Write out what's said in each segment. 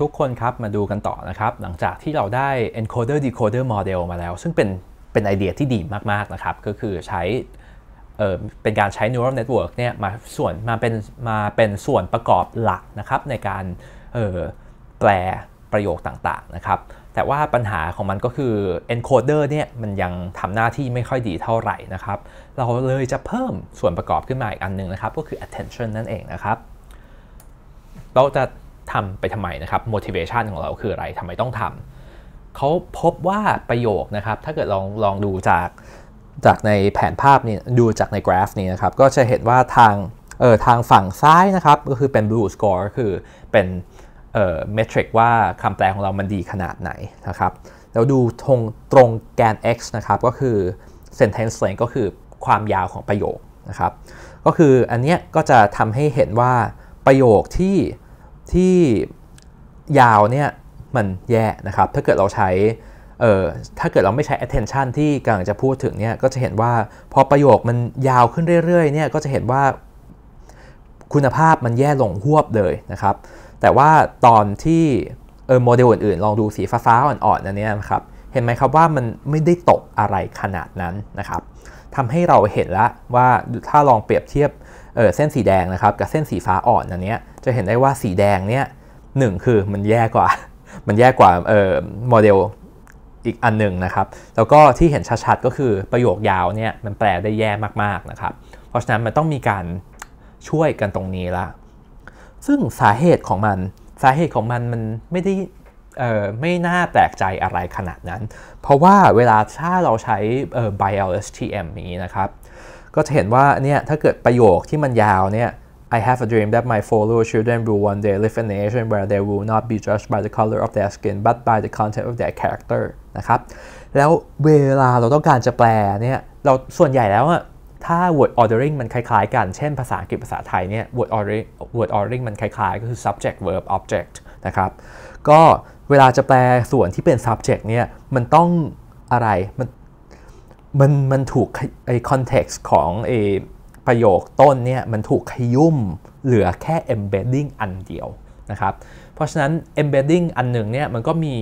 ทุกคนครับมาดูกันต่อนะครับ หลังจากที่เราได้ encoder decoder model มาแล้ว ซึ่งเป็นเป็นไอเดียที่ดีมาก ๆนะครับ ก็คือใช้เเป็นการใช้ neural network เนี่ยมาส่วนมาเป็นมาเป็นส่วนประกอบหลักนะครับ ในการแปลประโยคต่าง ๆ นะครับ แต่ว่าปัญหาของมันก็คือ encoder เนี่ยมันยังทำหน้าที่ไม่ค่อยดีเท่าไหร่นะครับ เราเลยจะเพิ่มส่วนประกอบขึ้นมาอีกอันนึงนะครับก็คือ attention นั่นเองนะครับ เราจะทำ ไปทาไม นะครับ motivation ของเราคืออะไร ทำไมต้องทำ เขาพบว่าประโยคนะครับ ถ้าเกิดลอง ลองดูจากจากในแผนภาพนี่ดูจากในกราฟนี้ นะครับ ก็จะเห็นว่าทางเออทางฝั่งซ้ายนะครับ ก็คือเป็น blue score คือเป็นเอ่อ metric ว่าคำแปลของเรามันดีขนาดไหน นะครับ แล้วดูตรงตรงแกน x นะครับ ก็คือ sentence length ก็คือความยาวของประโยคนะครับ ก็คืออันเนี้ยก็จะทำให้เห็นว่าประโยคที่ที่ยาวเนี่ย มันแย่นะครับถ้าเกิดเราใช้เอ่อถ้าเกิดเราไม่ใช้ attention ที่กำลังจะพูดถึงเนี่ย ก็จะเห็นว่าพอประโยคมันยาวขึ้นเรื่อยๆเนี่ย ก็จะเห็นว่าคุณภาพมันแย่ลงหวบเลยนะครับ แต่ว่าตอนที่เออโมเดลอื่นๆ ลองดูสีฟ้าๆอ่อนๆนันนี่ยนะครับเห็นไหมครับว่ามันไม่ได้ตกอะไรขนาดนั้นนะครับทำให้เราเห็นละว่า ถ้าลองเปรียบเทียบเเส้นสีแดงนะครับกับเส้นสีฟ้าอ่อนอันนี้จะเห็นได้ว่าสีแดงเนี่ยหนึ่งคือมันแย่กว่ามันแย่กว่าโมเดลอีกอันหนึ่งนะครับ แล้วก็ที่เห็นชัดๆ ก็คือประโยคยาว เนี่ยมันแปลได้แย่มากๆนะครับ เพราะฉะนั้นมันต้องมีการช่วยกันตรงนี้ละซึ่งสาเหตุของมันสาเหตุของมันมันไม่ได้ไม่น่าแปลกใจอะไรขนาดนั้น เพราะว่าเวลาถ้าเราใช้ BILSTM นี้นะครับ ก็จะเห็นว่าเนี่ย ถ้าเกิดประโยคที่มันยาวเนี่ย I have a dream that my fellow children will one day live in a nation where they will not be judged by the color of their skin but by the content of their character นะครับ แล้วเวลาเราต้องการจะแปลเนี่ย เราส่วนใหญ่แล้วอะถ้า word ordering มันคล้ายๆกัน เช่นภาษาอังกฤษภาษาไทยเนี่ย word ordering word ordering มันคล้าย ๆ ก็คือ subject verb object นะครับ ก็เวลาจะแปลส่วนที่เป็น subject เนี่ย มันต้องอะไร มัน มันมันถูกไอ context ของไอประโยคต้นเนี่ย มันถูกขยุ่ม เหลือแค่ embedding อันเดียวนะครับ เพราะฉะนั้น embedding อันหนึ่งเนี่ย มันก็มี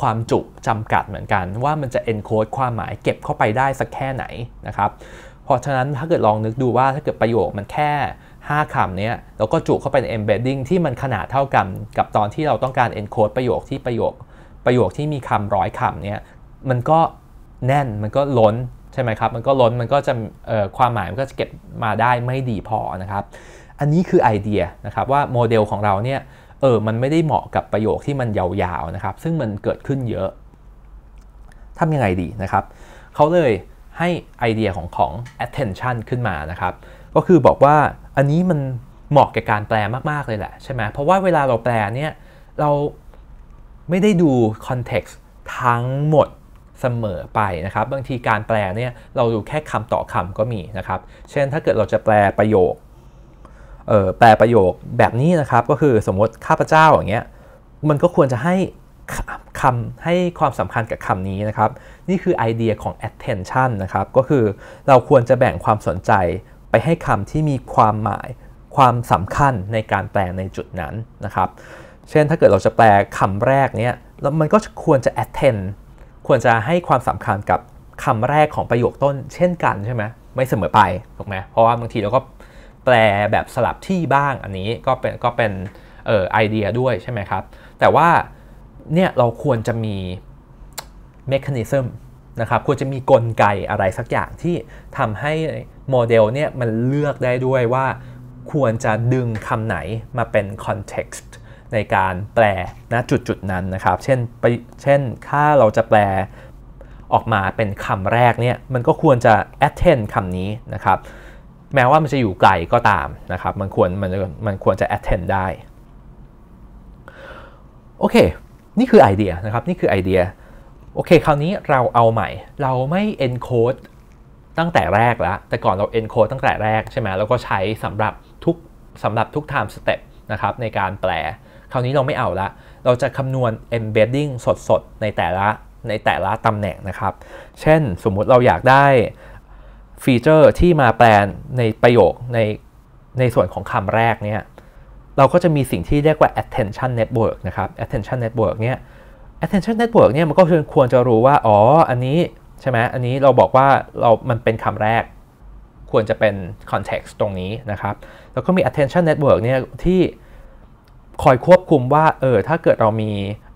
ความจุจำกัดเหมือนกัน ว่ามันจะ encode ความหมายเก็บเข้าไปได้สักแค่ไหนนะครับ เพราะฉะนั้นถ้าเกิดลองนึกดูว่าถ้าเกิดประโยคมันแค่5 คำนี้แล้วก็จุเข้าไปใน embedding ที่มันขนาดเท่ากันกับตอนที่เราต้องการ encode ประโยคที่ประโยคประโยคที่มีคำร้อยคำเนี่ยมันก็แน่นมันก็ล้นใช่ไหมครับมันก็ล้นมันก็จะความหมายมันก็จะเก็บมาได้ไม่ดีพอนะครับ อันนี้คือไอเดียนะครับว่าโมเดลของเราเนี่ยเออมันไม่ได้เหมาะกับประโยคที่มันยาวๆนะครับ ซึ่งมันเกิดขึ้นเยอะทำยังไงดีนะครับเขาเลยให้ไอเดียของของ attention ขึ้นมานะครับก็คือบอกว่าอันนี้มันเหมาะแก่การแปลมากๆเลยแหละใช่ไหมเพราะว่าเวลาเราแปลเนี่ยเราไม่ได้ดูคอนเท็กซ์ทั้งหมดเสมอไปนะครับ บางทีการแปลเนี่ยเราดูแค่คำต่อคำก็มีนะครับเช่นถ้าเกิดเราจะแปลประโยคแปลประโยคแบบนี้นะครับ ก็คือสมมติข้าพเจ้าอย่างเงี้ยมันก็ควรจะให้คำให้ความสำคัญกับคำนี้นะครับ นี่คือไอเดียของ attention นะครับก็คือเราควรจะแบ่งความสนใจไปให้คำที่มีความหมายความสำคัญในการแปลในจุดนั้นนะครับ เช่นถ้าเกิดเราจะแปลคำแรกเนี้ยแล้วมันก็ควรจะ attend ควรจะให้ความสำคัญกับคำแรกของประโยคต้นเช่นกันใช่ไหมไม่เสมอไป ถูกไหมเพราะว่าบางทีเราก็แปลแบบสลับที่บ้างอันนี้ก็เป็นก็เป็นเอ่อไอเดียด้วยใช่ไหมครับ แต่ว่าเนี่ยเราควรจะมี mechanism นะครับควรจะมีกลไกอะไรสักอย่างที่ทำให้โมเดลเนี่ยมันเลือกได้ด้วยว่า ควรจะดึงคำไหนมาเป็นคอนเท็กซ์ในการแปลณจุดจุดนั้นนะครับ เช่นไปเช่นถ้าเราจะแปลออกมาเป็นคำแรกเนี่ยมันก็ควรจะ attend คำนี้นะครับ แม้ว่ามันจะอยู่ไกลก็ตามนะครับมันควรมันมันควรจะ attend ได้โอเค นี่คือไอเดียนะครับ นี่คือไอเดียโอเค คราวนี้เราเอาใหม่ เราไม่ encode ตั้งแต่แรกแล้ว แต่ก่อนเรา encode ตั้งแต่แรกใช่ไหมแล้วก็ใช้สำหรับทุกสำหรับทุก time step นะครับ ในการแปล คราวนี้เราไม่เอาละ เราจะคำนวณ embedding สดๆ ในแต่ละในแต่ละตำแหน่งนะครับ เช่น สมมุติเราอยากได้ฟีเจอร์ที่มาแปลนในประโยคในในส่วนของคำแรกเนี่ย เราก็จะมีสิ่งที่เรียกว่า attention network นะครับ attention network เนี่ย attention network เนี่ยมันก็ควรจะรู้ว่า อ๋อ อันนี้ใช่ไหม อันนี้เราบอกว่าเรา มันเป็นคำแรก ควรจะเป็น context ตรงนี้นะครับ แล้วก็มี attention network เนี่ยที่คอยควบคุมว่า เออ ถ้าเกิดเรามี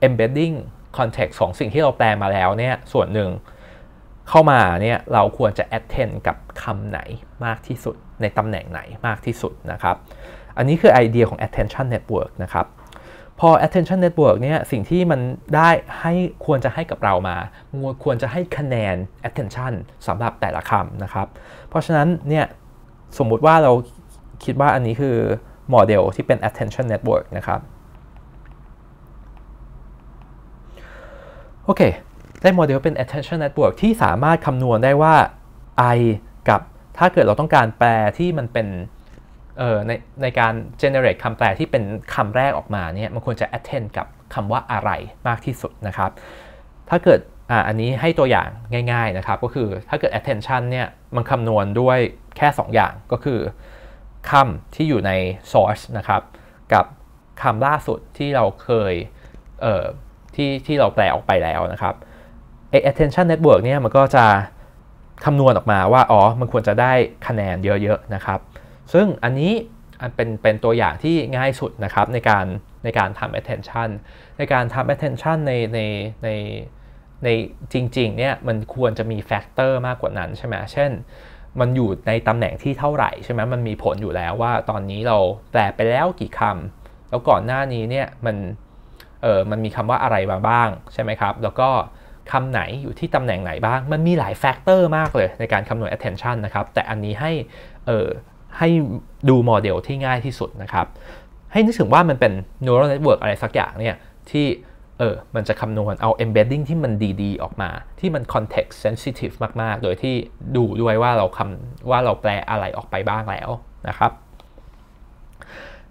embedding context ของสิ่งที่เราแปลมาแล้วเนี่ย ส่วนหนึ่งเข้ามาเนี่ย เราควรจะ attend กับคำไหนมากที่สุด ในตำแหน่งไหนมากที่สุดนะครับ อันนี้คือไอเดียของ attention network นะครับพอ attention network เนี่ย สิ่งที่มันได้ให้ควรจะให้กับเรามาควรจะให้คะแนน attention สำหรับแต่ละคำนะครับ เพราะฉะนั้นเนี่ย สมมุติว่าเราคิดว่าอันนี้คือโมเดลที่เป็น attention network นะครับ โอเค ได้โมเดลเป็น attention network ที่สามารถคำนวณได้ว่า i กับ ถ้าเกิดเราต้องการแปลที่มันเป็นเออในในการ generate คำแปลที่เป็นคำแรกออกมาเนี่ย มันควรจะ attend กับคำว่าอะไรมากที่สุดนะครับ ถ้าเกิดอ่าอันนี้ให้ตัวอย่างง่าย ๆนะครับ ก็คือถ้าเกิด attention เนี่ย มันคำนวณด้วยแค่ 2 อย่าง ก็คือคำที่อยู่ใน source นะครับ กับคำล่าสุดที่เราเคยเอ่อที่ที่เราแปลออกไปแล้วนะครับ attention network เนี่ย มันก็จะคำนวณออกมาว่า อ๋อ มันควรจะได้คะแนนเยอะๆนะครับซึ่งอันนี้เป็นเป็นตัวอย่างที่ง่ายสุดนะครับในการในการทำ attention ในการทำ attention ในในในในจริงๆเนี่ยมันควรจะมีแฟกเตอร์มากกว่านั้นใช่ไหมเช่น มันอยู่ในตำแหน่งที่เท่าไหร่ใช่ไหมมันมีผลอยู่แล้วว่าตอนนี้เราแปลไปแล้วกี่คำแล้วก่อนหน้านี้เนี่ยมันเออมันมีคำว่าอะไรมาบ้างใช่ไหมครับแล้วก็คำไหนอยู่ที่ตำแหน่งไหนบ้าง มันมีหลายแฟกเตอร์มากเลยในการคำนวณ attention นะครับแต่อันนี้ให้เออให้ดูโมเดลที่ง่ายที่สุดนะครับ ให้นึกถึงว่ามันเป็น neural network อะไรสักอย่างเนี่ยที่เออมันจะคำนวณเอา embedding ที่มันดีๆ ออกมา ที่มัน context sensitive มากๆ โดยที่ดูด้วยว่าเราคำว่าเราแปลอะไรออกไปบ้างแล้วนะครับ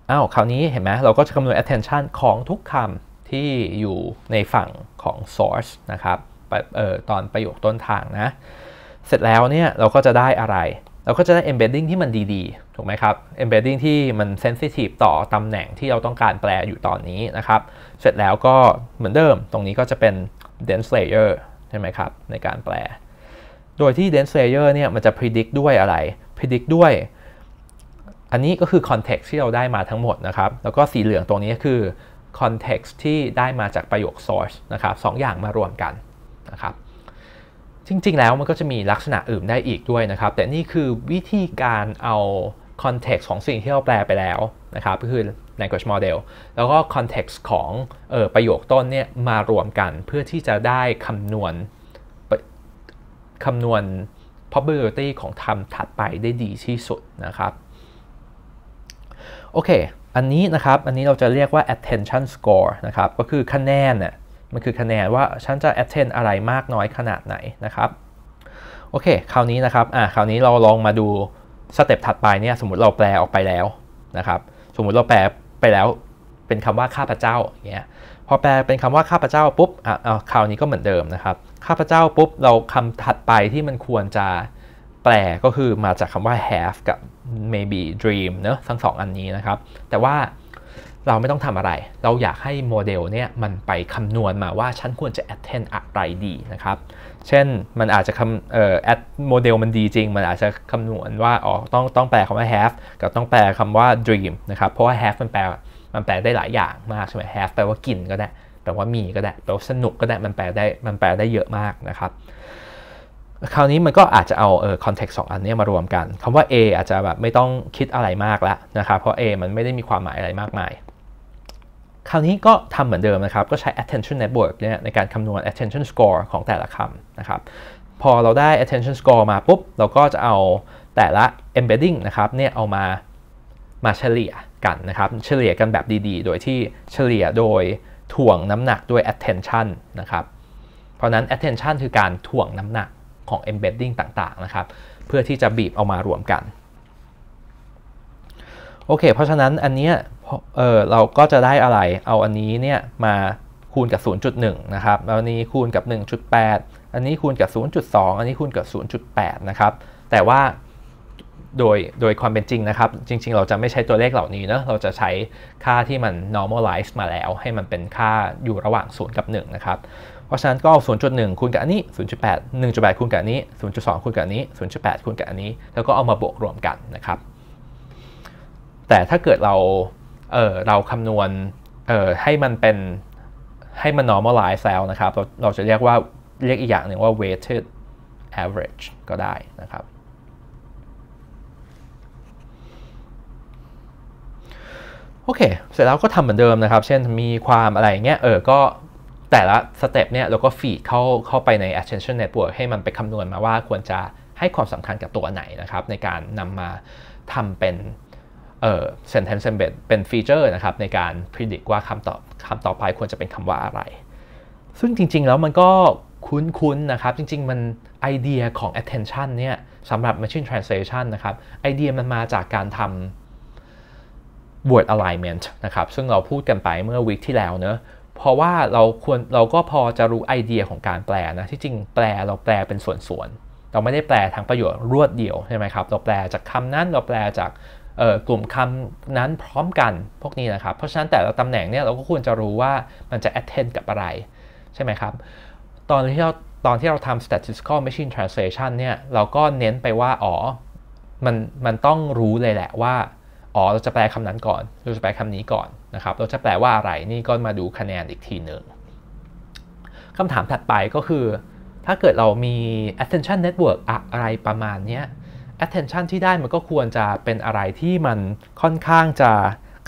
อ้าว คราวนี้เห็นไหมเราก็จะคำนวณ attention ของทุกคำที่อยู่ในฝั่งของ source นะครับเออตอนประโยคต้นทางนะ เสร็จแล้วเนี่ยเราก็จะได้อะไรเราก็จะได้ embedding ที่มันดีๆ ถูกไหมครับ embedding ที่มัน sensitive ต่อตำแหน่งที่เราต้องการแปลอยู่ตอนนี้นะครับ เสร็จแล้วก็เหมือนเดิมตรงนี้ก็จะเป็น dense layer ใช่ไหมครับ ในการแปล โดยที่ dense layer เนี่ยมันจะ predict ด้วยอะไร predict ด้วย อันนี้ก็คือ context ที่เราได้มาทั้งหมดนะครับ แล้วก็สีเหลืองตรงนี้คือ context ที่ได้มาจากประโยค source นะครับสองอย่างมารวมกันนะครับจริง ๆ แล้วมันก็จะมีลักษณะอื่นได้อีกด้วยนะครับ แต่นี่คือวิธีการเอาคอนเท็กซ์ของสิ่งที่เราแปลไปแล้วนะครับก็คือ language model แล้วก็คอนเท็กซ์ของออประโยคต้นเนี่ยมารวมกันเพื่อที่จะได้คำนวณคำนวณ probability ของคำถัดไปได้ดีที่สุดนะครับโอเคอันนี้นะครับอันนี้เราจะเรียกว่า attention score นะครับก็คือคะแนนเนี่ยมันคือคะแนนว่าฉันจะ a t t e n d อะไรมากน้อยขนาดไหนนะครับโอเคคราวนี้นะครับอ่าคราวนี้เราลองมาดูสเต็ปถัดไปเนี่ยสมมติเราแปลออกไปแล้วนะครับ สมมติเราแปลไปแล้ว เป็นคำว่าข้าพเจ้าอย่างเงี้ยพอแปลเป็นคำว่าข้าพเจ้าปุ๊บอ่าคราวนี้ก็เหมือนเดิมนะครับข้าพเจ้าปุ๊บเราคำถัดไปที่มันควรจะแปลก็คือมาจากคำว่า have กับ maybe dream เนอะทั้งสองอันนี้นะครับ แต่ว่าเราไม่ต้องทำอะไร เราอยากให้โมเดลเนี่ยมันไปคำนวณมาว่าฉันควรจะ attend อะไรดีนะครับ เช่น มันอาจจะคำเอ่อ a d โมเดลมันดีจริง มันอาจจะคำนวณว่า อ๋อ ต้องต้องแปลคำว่า have กับต้องแปลคำว่า dream นะครับ เพราะว่า have มันแปล มันแปลได้หลายอย่างมากใช่ไหม have แปลว่ากินก็ได้ แปลว่ามีก็ได้ แปลว่าสนุกก็ได้ มันแปลได้ มันแปลได้เยอะมากนะครับ คราวนี้มันก็อาจจะเอาเออคอนเท็กซ์สองอันนี้มารวมกัน คำว่า A อาจจะแบบไม่ต้องคิดอะไรมากแล้วนะครับ เพราะ A มันไม่ได้มีความหมายอะไรมากมายคราวนี้ก็ทำเหมือนเดิมนะครับ ก็ใช้ attention network เนี่ยในการคำนวณ attention score ของแต่ละคำนะครับ พอเราได้ attention score มาปุ๊บ เราก็จะเอาแต่ละ embedding นะครับ เนี่ยเอามามาเฉลี่ยกันนะครับ เฉลี่ยกันแบบดีๆ โดยที่เฉลี่ยโดยถ่วงน้ำหนักด้วย attention นะครับ เพราะนั้น attention คือการถ่วงน้ำหนักของ embedding ต่างๆ นะครับ เพื่อที่จะบีบเอามารวมกันโอเค เพราะฉะนั้นอันเนี้ย เออเราก็จะได้อะไร เอาอันนี้เนี่ยมาคูณกับ 0.1 นะครับแล้วนี้คูณกับ 1.8 อันนี้คูณกับ 0.2 อันนี้คูณกับ 0.8 นะครับ แต่ว่า โดย โดยความเป็นจริงนะครับ จริงๆ เราจะไม่ใช้ตัวเลขเหล่านี้เนะ เราจะใช้ค่าที่มัน normalize มาแล้ว ให้มันเป็นค่าอยู่ระหว่าง 0 กับ 1 นะครับ เพราะฉะนั้นก็ 0.1 คูณกับอันนี้ 0.8 1.8 คูณกับอันนี้ 0.2 คูณกับอันนี้ 0.8 คูณกับอันนี้ แล้วก็เอามาบวกรวมกันนะครับแต่ถ้าเกิดเรา เออเราคำนวณ เออให้มันเป็น ให้มัน normalize แล้วนะครับ เรา เราจะเรียกว่า เรียกอีกอย่างหนึ่งว่า weighted average ก็ได้นะครับ โอเค เสร็จแล้วก็ทำเหมือนเดิมนะครับ เช่น มีความอะไรเงี้ย เออก็แต่ละสเต็ปเนี่ยเราก็ฟีดเข้า เข้าไปใน attention network ให้มันไปคำนวณมาว่าควรจะให้ความสำคัญกับตัวไหนนะครับ ในการนำมาทำเป็นเอ่อ sentence embed เป็นฟีเจอร์นะครับในการพิจิตรว่าคำตอบคำต่อไปควรจะเป็นคำว่าอะไร ซึ่งจริง ๆ แล้วมันก็คุ้น ๆ นะครับ จริง ๆมันไอเดียของ attention เนี่ยสำหรับ machine translation นะครับไอเดียมันมาจากการทำ word alignment นะครับ ซึ่งเราพูดกันไปเมื่อวิกที่แล้วเนอะเพราะว่าเราควรเราก็พอจะรู้ไอเดียของการแปลนะ ที่จริงแปลเราแปลเป็นส่วน ๆ เราไม่ได้แปลทางประโยชน์รวดเดียวใช่ไหมครับเราแปลจากคำนั้นเราแปลจากกลุ่มคำนั้นพร้อมกันพวกนี้นะครับ เพราะฉะนั้นแต่ละตำแหน่งเนี่ยเราก็ควรจะรู้ว่ามันจะ attend กับอะไร ใช่ไหมครับ ตอนที่เราตอนที่เราทำ statistical machine translation เนี่ยเราก็เน้นไปว่าอ๋อมันมันต้องรู้เลยแหละว่าอ๋อเราจะแปลคำนั้นก่อนเราจะแปลคำนี้ก่อนนะครับเราจะแปลว่าอะไร นี่ก็มาดูคะแนนอีกทีหนึ่งคำถามถัดไปก็คือ ถ้าเกิดเรามี attention network อะไรประมาณนี้ attention ที่ได้มันก็ควรจะเป็นอะไรที่มันค่อนข้างจะ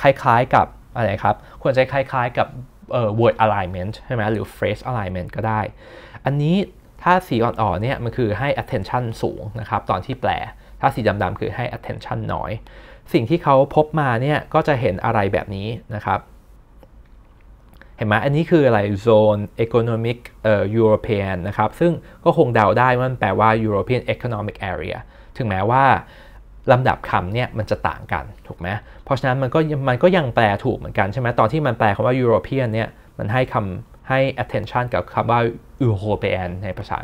คล้ายๆ กับ อะไรครับ ควรจะคล้ายๆกับ word alignment ใช่ไหมหรือ phrase alignment ก็ได้ อันนี้ถ้าสีอ่อนๆเนี่ย มันคือให้ attention สูงนะครับ ตอนที่แปล ถ้าสีดำๆคือให้ attention น้อย สิ่งที่เขาพบมาเนี่ยก็จะเห็นอะไรแบบนี้นะครับ เห็นไหม อันนี้คืออะไร zone economic uh, European นะครับ ซึ่งก็คงเดาได้ว่ามันแปลว่า European economic area ถึงแม้ว่า ลำดับคำเนี่ย มันจะต่างกันถูกไหม เพราะฉะนั้นมันก็มันก็ยังแปลถูกเหมือนกันใช่ไหมตอนที่มันแปลคำว่า European เนี่ย มันให้คำให้ attention กับคำว่า European ในภาษา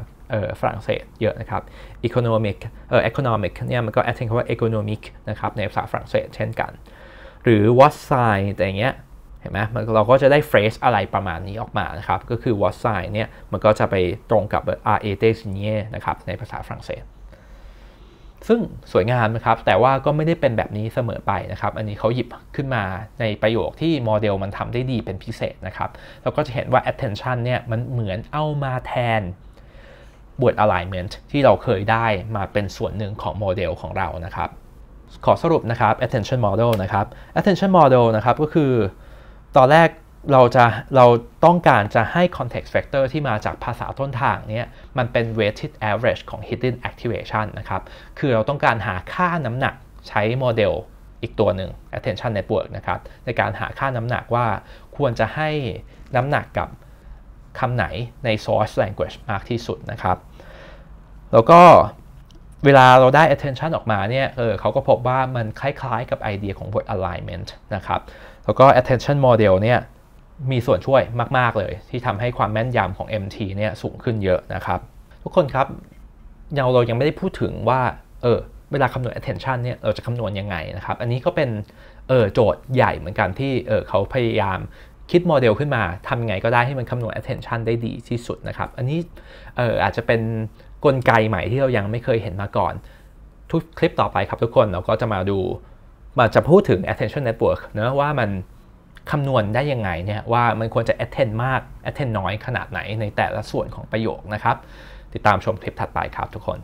ฝรั่งเศสเยอะนะครับ economic เอ่อ economic เนี่ย มันก็ attention คำว่า economic นะครับ ในภาษาฝรั่งเศสเช่นกัน หรือ what sign แต่อย่างเงี้ยเห็นไหมเราก็จะได้ phrase อะไรประมาณนี้ออกมานะครับก็คือ what sign เนี่ยมันก็จะไปตรงกับ a r e t e s i g n e นะครับในภาษาฝรั่งเศสซึ่งสวยงามนะครับ แต่ว่าก็ไม่ได้เป็นแบบนี้เสมอไปนะครับ อันนี้เขาหยิบขึ้นมาในประโยคที่โมเดลมันทำได้ดีเป็นพิเศษนะครับเราก็จะเห็นว่า attention เนี่ยมันเหมือนเอามาแทน word alignment ที่เราเคยได้มาเป็นส่วนหนึ่งของโมเดลของเรานะครับ ขอสรุปนะครับ attention model นะครับ attention model นะครับก็คือตอนแรกเราจะเราต้องการจะให้ context factor ที่มาจากภาษาต้นทางเนี้ยมันเป็น weighted average ของ hidden activation นะครับ คือเราต้องการหาค่าน้ำหนักใช้โมเดลอีกตัวหนึ่ง attention network นะครับในการหาค่าน้ำหนักว่าควรจะให้น้ำหนักกับคำไหนใน source language มากที่สุดนะครับ แล้วก็เวลาเราได้ attention ออกมาเนี่ย เออเขาก็พบว่ามันคล้ายๆ กับไอเดียของ word alignment นะครับ แล้วก็ attention model เนี่ยมีส่วนช่วยมาก ๆ เลยที่ทำให้ความแม่นยำของ MT เนี่ยสูงขึ้นเยอะนะครับ ทุกคนครับเราเรายังไม่ได้พูดถึงว่า เออเวลาคำนวณ attention เนี่ยเราจะคำนวณยังไงนะครับอันนี้ก็เป็นเออโจทย์ใหญ่เหมือนกันที่ เออเขาพยายามคิดโมเดลขึ้นมาทำยังไงก็ได้ให้มันคำนวณ attention ได้ดีที่สุดนะครับอันนี้เอออาจจะเป็นนกลไกใหม่ที่เรายังไม่เคยเห็นมาก่อน ทุกคลิปต่อไปครับทุกคนเราก็จะมาดูมาจะพูดถึง attention network นะว่ามันคำนวณได้ยังไงเนี่ย ว่ามันควรจะ attend มาก attend น้อยขนาดไหนในแต่ละส่วนของประโยคนะครับ ติดตามชมคลิปถัดไปครับทุกคน